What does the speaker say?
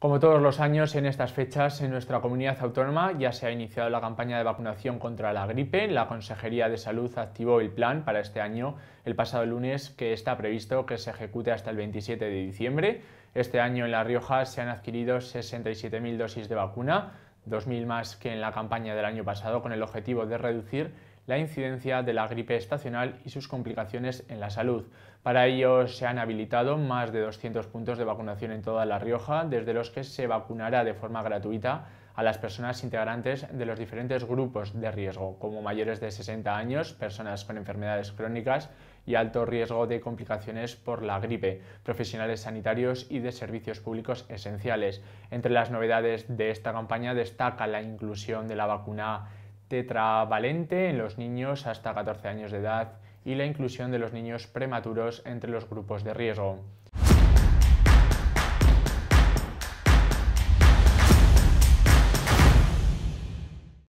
Como todos los años en estas fechas en nuestra comunidad autónoma ya se ha iniciado la campaña de vacunación contra la gripe. La Consejería de Salud activó el plan para este año el pasado lunes que está previsto que se ejecute hasta el 27 de diciembre. Este año en La Rioja se han adquirido 67.000 dosis de vacuna, 2.000 más que en la campaña del año pasado con el objetivo de reducir la incidencia de la gripe estacional y sus complicaciones en la salud. Para ello se han habilitado más de 200 puntos de vacunación en toda La Rioja, desde los que se vacunará de forma gratuita a las personas integrantes de los diferentes grupos de riesgo, como mayores de 60 años, personas con enfermedades crónicas y alto riesgo de complicaciones por la gripe, profesionales sanitarios y de servicios públicos esenciales. Entre las novedades de esta campaña destaca la inclusión de la vacuna tetravalente en los niños hasta 14 años de edad y la inclusión de los niños prematuros entre los grupos de riesgo.